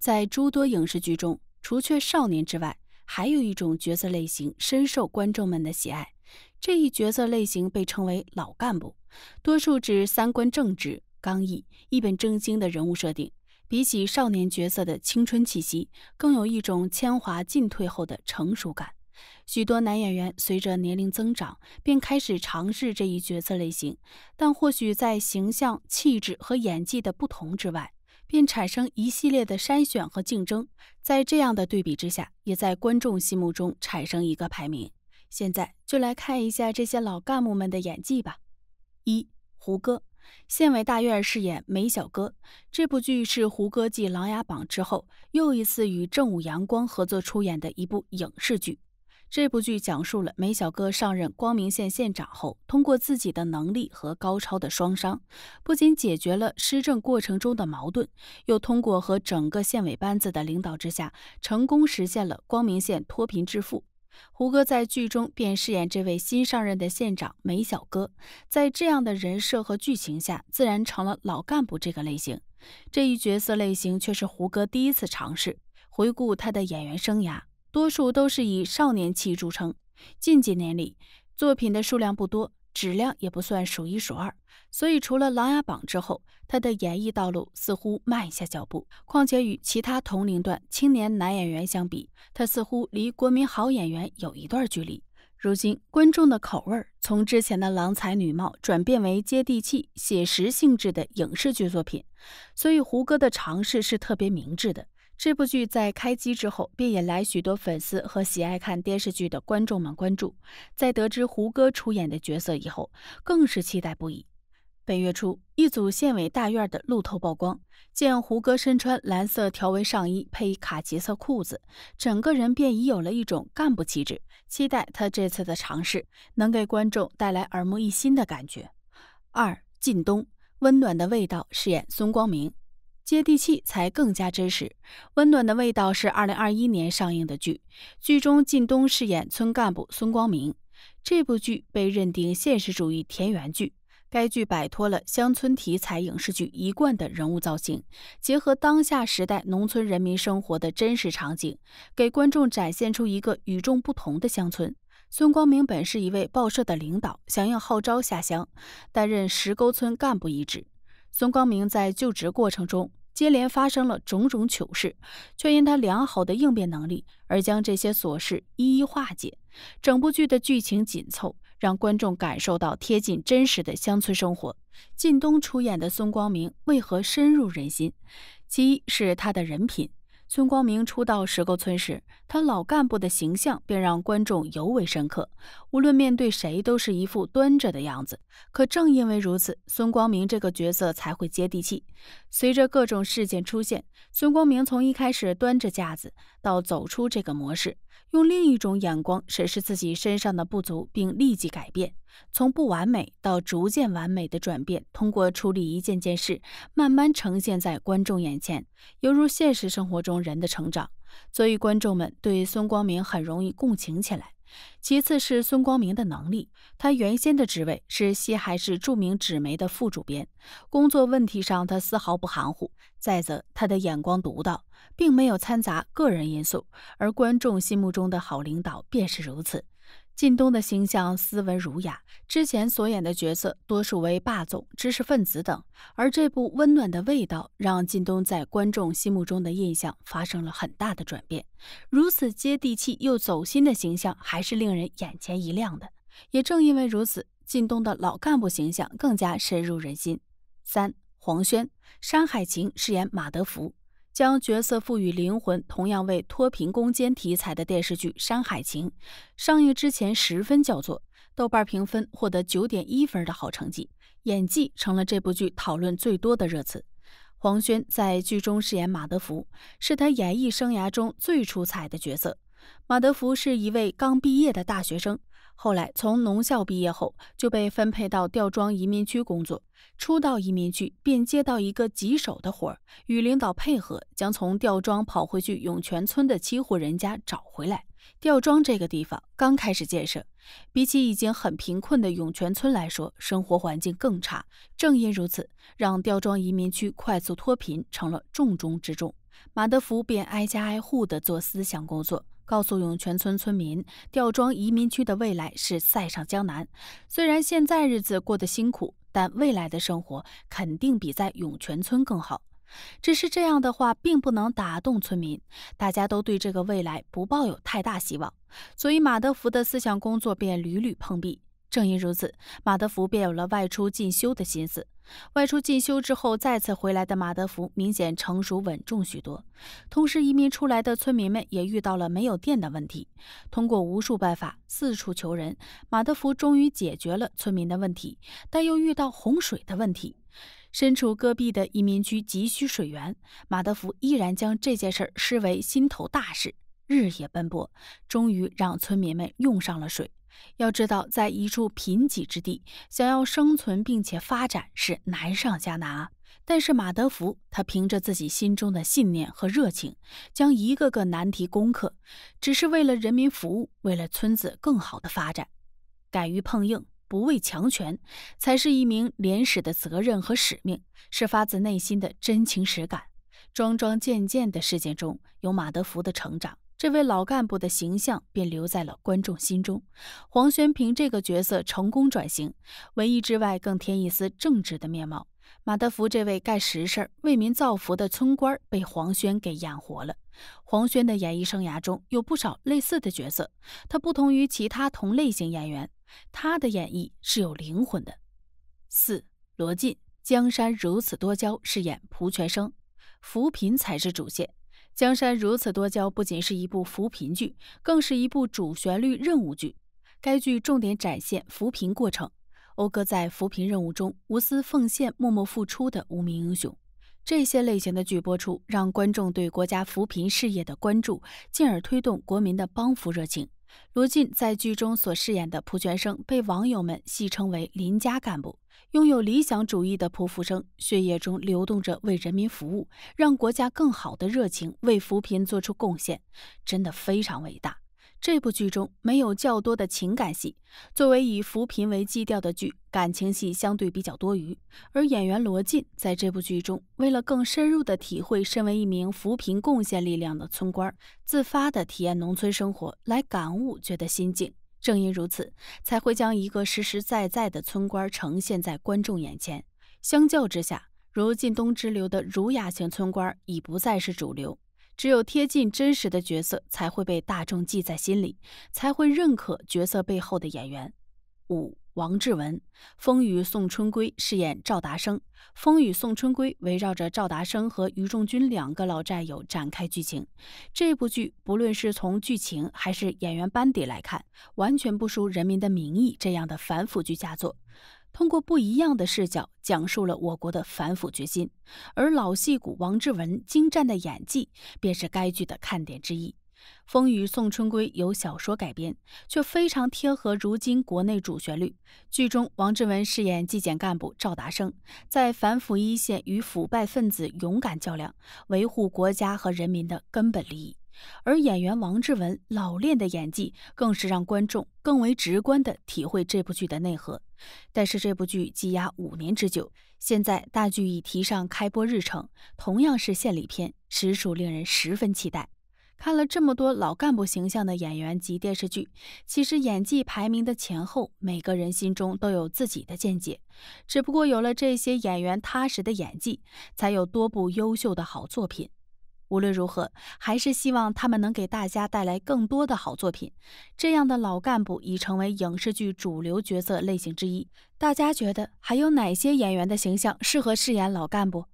在诸多影视剧中，除却少年之外，还有一种角色类型深受观众们的喜爱。这一角色类型被称为“老干部”，多数指三观正直、刚毅、一本正经的人物设定。比起少年角色的青春气息，更有一种铅华进退后的成熟感。许多男演员随着年龄增长，便开始尝试这一角色类型，但或许在形象、气质和演技的不同之外。便产生一系列的筛选和竞争，在这样的对比之下，也在观众心目中产生一个排名。现在就来看一下这些老干部们的演技吧。一胡歌，县委大院饰演梅小哥，这部剧是胡歌继琅琊榜之后又一次与正午阳光合作出演的一部影视剧。这部剧讲述了梅小哥上任光明县县长后，通过自己的能力和高超的双商，不仅解决了施政过程中的矛盾，又通过和整个县委班子的领导之下，成功实现了光明县脱贫致富。胡歌在剧中便饰演这位新上任的县长梅小哥，在这样的人设和剧情下，自然成了老干部这个类型。这一角色类型却是胡歌第一次尝试。回顾他的演员生涯。多数都是以少年气著称，近几年里作品的数量不多，质量也不算数一数二，所以除了《琅琊榜》之后，他的演艺道路似乎慢下脚步。况且与其他同龄段青年男演员相比，他似乎离国民好演员有一段距离。如今观众的口味从之前的郎才女貌转变为接地气、写实性质的影视剧作品，所以胡歌的尝试是特别明智的。这部剧在开机之后便引来许多粉丝和喜爱看电视剧的观众们关注。在得知胡歌出演的角色以后，更是期待不已。本月初，一组县委大院的路透曝光，见胡歌身穿蓝色条纹上衣配卡其色裤子，整个人便已有了一种干部气质。期待他这次的尝试能给观众带来耳目一新的感觉。二，靳东，《温暖的味道》饰演孙光明。接地气才更加真实。温暖的味道是二零二一年上映的剧，剧中靳东饰演村干部孙光明。这部剧被认定现实主义田园剧。该剧摆脱了乡村题材影视剧一贯的人物造型，结合当下时代农村人民生活的真实场景，给观众展现出一个与众不同的乡村。孙光明本是一位报社的领导，响应号召下乡，担任石沟村干部一职。孙光明在就职过程中。接连发生了种种糗事，却因他良好的应变能力而将这些琐事一一化解。整部剧的剧情紧凑，让观众感受到贴近真实的乡村生活。靳东出演的孙光明为何深入人心？其一是他的人品。孙光明出道石沟村时，他老干部的形象便让观众尤为深刻。无论面对谁都是一副端着的样子，可正因为如此，孙光明这个角色才会接地气。随着各种事件出现，孙光明从一开始端着架子到走出这个模式。用另一种眼光审视自己身上的不足，并立即改变，从不完美到逐渐完美的转变，通过处理一件件事，慢慢呈现在观众眼前，犹如现实生活中人的成长，所以观众们对孙光明很容易共情起来。其次是孙光明的能力，他原先的职位是西海市著名纸媒的副主编，工作问题上他丝毫不含糊。再则，他的眼光独到，并没有掺杂个人因素，而观众心目中的好领导便是如此。靳东的形象斯文儒雅，之前所演的角色多数为霸总、知识分子等，而这部《温暖的味道》让靳东在观众心目中的印象发生了很大的转变。如此接地气又走心的形象，还是令人眼前一亮的。也正因为如此，靳东的老干部形象更加深入人心。三，黄轩，《山海情》饰演马德福。将角色赋予灵魂，同样为脱贫攻坚题材的电视剧《山海情》上映之前十分叫座，豆瓣评分获得九点一分的好成绩，演技成了这部剧讨论最多的热词。黄轩在剧中饰演马德福，是他演艺生涯中最出彩的角色。马德福是一位刚毕业的大学生。后来从农校毕业后，就被分配到吊庄移民区工作。初到移民区，便接到一个棘手的活儿：与领导配合，将从吊庄跑回去涌泉村的七户人家找回来。吊庄这个地方刚开始建设，比起已经很贫困的涌泉村来说，生活环境更差。正因如此，让吊庄移民区快速脱贫成了重中之重。马德福便挨家挨户地做思想工作。告诉涌泉村村民，吊庄移民区的未来是塞上江南。虽然现在日子过得辛苦，但未来的生活肯定比在涌泉村更好。只是这样的话并不能打动村民，大家都对这个未来不抱有太大希望，所以马德福的思想工作便屡屡碰壁。正因如此，马德福便有了外出进修的心思。外出进修之后，再次回来的马德福明显成熟稳重许多。同时，移民出来的村民们也遇到了没有电的问题，通过无数办法四处求人，马德福终于解决了村民的问题，但又遇到洪水的问题。身处戈壁的移民区急需水源，马德福依然将这件事视为心头大事，日夜奔波，终于让村民们用上了水。要知道，在一处贫瘠之地，想要生存并且发展是难上加难。但是马德福，他凭着自己心中的信念和热情，将一个个难题攻克，只是为了人民服务，为了村子更好的发展。敢于碰硬，不畏强权，才是一名连史的责任和使命，是发自内心的真情实感。桩桩件件的事件中有马德福的成长。这位老干部的形象便留在了观众心中。黄轩凭这个角色成功转型，文艺之外更添一丝正直的面貌。马德福这位干实事、为民造福的村官被黄轩给演活了。黄轩的演艺生涯中有不少类似的角色，他不同于其他同类型演员，他的演绎是有灵魂的。四，罗晋《江山如此多娇》饰演濮泉生，扶贫才是主线。《江山如此多娇》不仅是一部扶贫剧，更是一部主旋律任务剧。该剧重点展现扶贫过程，讴歌在扶贫任务中无私奉献、默默付出的无名英雄。这些类型的剧播出，让观众对国家扶贫事业的关注，进而推动国民的帮扶热情。罗晋在剧中所饰演的濮泉生，被网友们戏称为“邻家干部”。拥有理想主义的濮福生，血液中流动着为人民服务、让国家更好的热情，为扶贫做出贡献，真的非常伟大。这部剧中没有较多的情感戏，作为以扶贫为基调的剧，感情戏相对比较多余。而演员罗晋在这部剧中，为了更深入的体会身为一名扶贫贡献力量的村官，自发的体验农村生活来感悟，觉得心境。正因如此，才会将一个实实在在的村官呈现在观众眼前。相较之下，如靳东之流的儒雅型村官已不再是主流。只有贴近真实的角色，才会被大众记在心里，才会认可角色背后的演员。五王志文《风雨送春归》饰演赵达生，《风雨送春归》围绕着赵达生和于仲军两个老战友展开剧情。这部剧不论是从剧情还是演员班底来看，完全不输《人民的名义》这样的反腐剧佳作。通过不一样的视角讲述了我国的反腐决心，而老戏骨王志文精湛的演技便是该剧的看点之一。《风雨送春归》由小说改编，却非常贴合如今国内主旋律。剧中，王志文饰演纪检干部赵达生，在反腐一线与腐败分子勇敢较量，维护国家和人民的根本利益。而演员王志文老练的演技，更是让观众更为直观的体会这部剧的内核。但是这部剧积压五年之久，现在大剧已提上开播日程，同样是献礼片，实属令人十分期待。看了这么多老干部形象的演员及电视剧，其实演技排名的前后，每个人心中都有自己的见解。只不过有了这些演员踏实的演技，才有多部优秀的好作品。无论如何，还是希望他们能给大家带来更多的好作品。这样的老干部已成为影视剧主流角色类型之一。大家觉得还有哪些演员的形象适合饰演老干部？